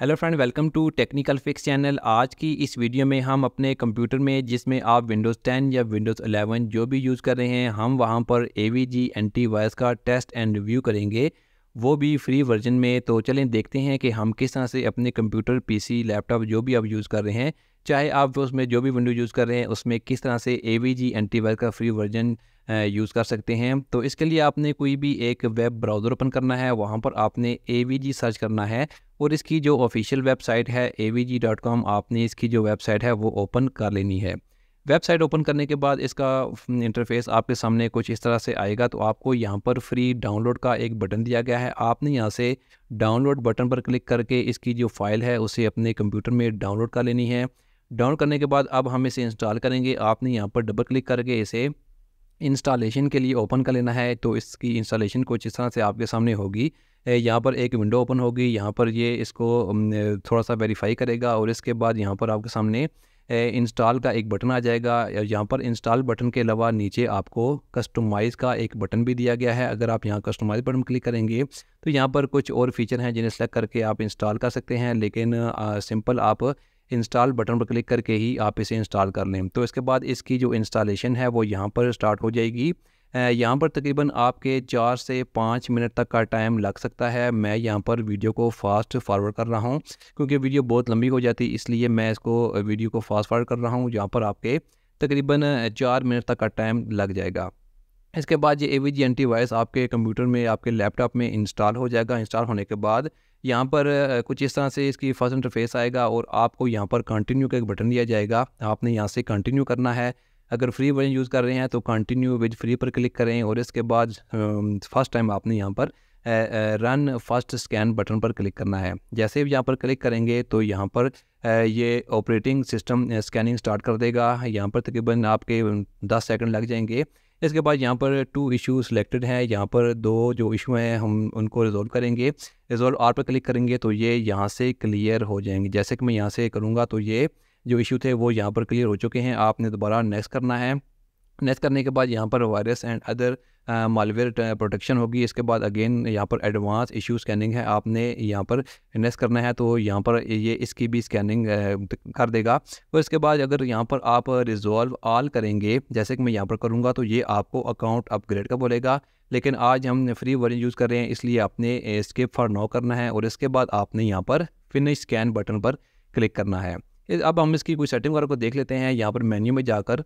hello friend welcome to technical fix channel आज की इस वीडियो में हम अपने कंप्यूटर में जिसमें आप विंडोज़ 10 या विंडोज़ 11 जो भी यूज़ कर रहे हैं हम वहां पर ए वी जी एंटीवायरस का टेस्ट एंड रिव्यू करेंगे वो भी फ्री वर्जन में तो चलें देखते हैं कि हम किस तरह से अपने कंप्यूटर सी लैपटॉप जो भी आप यूज़ कर रहे हैं चाहे आप उसमें जो भी विंडो यूज़ कर रहे हैं उसमें किस तरह से ए वी जी एंटीवायरस का फ्री वर्जन यूज़ कर सकते हैं तो इसके लिए आपने कोई भी एक वेब ब्राउज़र ओपन करना है वहाँ पर आपने ए वी जी सर्च करना है और इसकी जो ऑफिशियल वेबसाइट है ए आपने इसकी जो वेबसाइट है वो ओपन कर लेनी है वेबसाइट ओपन करने के बाद इसका इंटरफेस हम्म, आपके सामने कुछ इस तरह से आएगा तो आपको यहाँ पर फ्री डाउनलोड का एक बटन दिया गया है आपने यहाँ से डाउनलोड बटन पर क्लिक करके इसकी जो फाइल है उसे अपने कंप्यूटर में डाउनलोड कर लेनी है डाउनलोड करने के बाद अब हम इसे इंस्टॉल करेंगे आपने यहाँ पर डबल क्लिक करके इसे इंस्टॉलेशन के लिए ओपन कर लेना है तो इसकी इंस्टॉलेशन कुछ इस तरह से आपके सामने होगी यहाँ पर एक विंडो ओपन होगी यहाँ पर ये इसको थोड़ा सा वेरीफाई करेगा और इसके बाद यहाँ पर आपके सामने इंस्टॉल का एक बटन आ जाएगा यहाँ पर इंस्टॉल बटन के अलावा नीचे आपको कस्टमाइज़ का एक बटन भी दिया गया है अगर आप यहाँ कस्टमाइज़ बटन क्लिक करेंगे तो यहाँ पर कुछ और फीचर हैं जिन्हें सेलेक्ट करके आप इंस्टॉल कर सकते हैं लेकिन आ, सिंपल आप इंस्टॉल बटन पर क्लिक करके ही आप इसे इंस्टॉल कर लें तो इसके बाद इसकी जो इंस्टॉलेशन है वो यहाँ पर स्टार्ट हो जाएगी यहाँ पर तकरीबन आपके चार से पाँच मिनट तक का टाइम लग सकता है मैं यहाँ पर वीडियो को फास्ट फारवर्ड कर रहा हूँ क्योंकि वीडियो बहुत लंबी हो जाती है इसलिए मैं इसको वीडियो को फास्ट फारवर्ड कर रहा हूँ यहाँ पर आपके तकरीबन चार मिनट तक का टाइम लग जाएगा इसके बाद ये ए वी जी एंटीवायरस आपके कंप्यूटर में आपके लैपटॉप में इंस्टॉल हो जाएगा इंस्टॉल होने के बाद यहाँ पर कुछ इस तरह से इसकी फर्स्ट इंटरफेस आएगा और आपको यहाँ पर कंटिन्यू का एक बटन दिया जाएगा आपने यहाँ से कंटिन्यू करना है अगर फ्री वर्जन यूज़ कर रहे हैं तो कंटिन्यू विद फ्री पर क्लिक करें और इसके बाद फर्स्ट टाइम आपने यहाँ पर रन फर्स्ट स्कैन बटन पर क्लिक करना है जैसे भी यहाँ पर क्लिक करेंगे तो यहाँ पर ये ऑपरेटिंग सिस्टम स्कैनिंग स्टार्ट कर देगा यहाँ पर तकरीबन आपके दस सेकंड लग जाएंगे इसके बाद यहाँ पर टू इशू सिलेक्टेड हैं यहाँ पर दो जो इशू हैं हम उनको रिजोल्व करेंगे रिजोल्व आर पर क्लिक करेंगे तो ये यहाँ से क्लियर हो जाएंगे जैसे कि मैं यहाँ से करूँगा तो ये जो इशू थे वो यहाँ पर क्लियर हो चुके हैं आपने दोबारा नेक्स्ट करना है नेक्स्ट करने के बाद यहाँ पर virus and other malware protection होगी इसके बाद अगेन यहाँ पर एडवांस इशू स्कैनिंग है आपने यहाँ पर नेक्स्ट करना है तो यहाँ पर ये इसकी भी स्कैनिंग uh, कर देगा और इसके बाद अगर यहाँ पर आप रिजॉल्व आल करेंगे जैसे कि मैं यहाँ पर करूँगा तो ये आपको अकाउंट अपग्रेड का बोलेगा लेकिन आज हम फ्री वर्जन यूज़ कर रहे हैं इसलिए आपने स्किप फॉर नो करना है और इसके बाद आपने यहाँ पर फिनिश स्कैन बटन पर क्लिक करना है अब हम इसकी कोई सेटिंग वगैरह को देख लेते हैं यहाँ पर मेन्यू में जाकर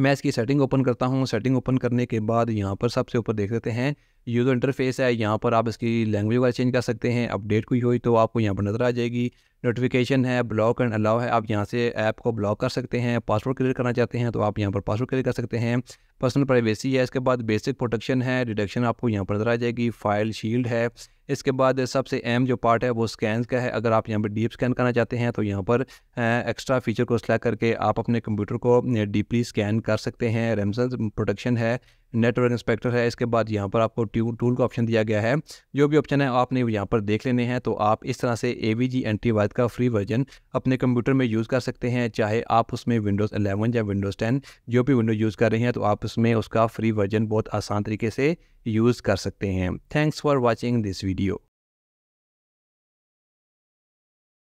मैं इसकी सेटिंग ओपन करता हूँ सेटिंग ओपन करने के बाद यहाँ पर सबसे ऊपर देख लेते हैं यूज़र इंटरफेस है यहाँ पर आप इसकी लैंग्वेज वगैरह चेंज कर सकते हैं अपडेट कोई हुई तो आपको यहाँ पर नज़र आ जाएगी नोटिफिकेशन है ब्लॉक एंड अलाउ है आप यहाँ से ऐप को ब्लॉक कर सकते हैं पासवर्ड क्लियर करना चाहते हैं तो आप यहाँ पर पासवर्ड क्लियर कर सकते हैं पर्सनल प्राइवेसी है इसके बाद बेसिक प्रोटेक्शन है डिडक्शन आपको यहाँ पर नज़र आ जाएगी फाइल शील्ड है इसके बाद सबसे अहम जो पार्ट है वो स्कैन का है अगर आप यहाँ पर डीप स्कैन करना चाहते हैं तो यहाँ पर एक्स्ट्रा फीचर को सिलेक्ट करके आप अपने कंप्यूटर को डीपली स्कैन कर सकते हैं रेमसन प्रोटेक्शन है नेटवर्क इंस्पेक्टर है इसके बाद यहाँ पर आपको ट्यू टूल का ऑप्शन दिया गया है जो भी ऑप्शन है आपने यहाँ पर देख लेने हैं तो आप इस तरह से A V G antivirus का फ्री वर्जन अपने कंप्यूटर में यूज़ कर सकते हैं चाहे आप उसमें विंडोज़ एलेवन या विंडोज़ टेन जो भी विंडो यूज़ कर रहे हैं तो आप उसमें उसका फ्री वर्जन बहुत आसान तरीके से यूज़ कर सकते हैं thanks for watching this video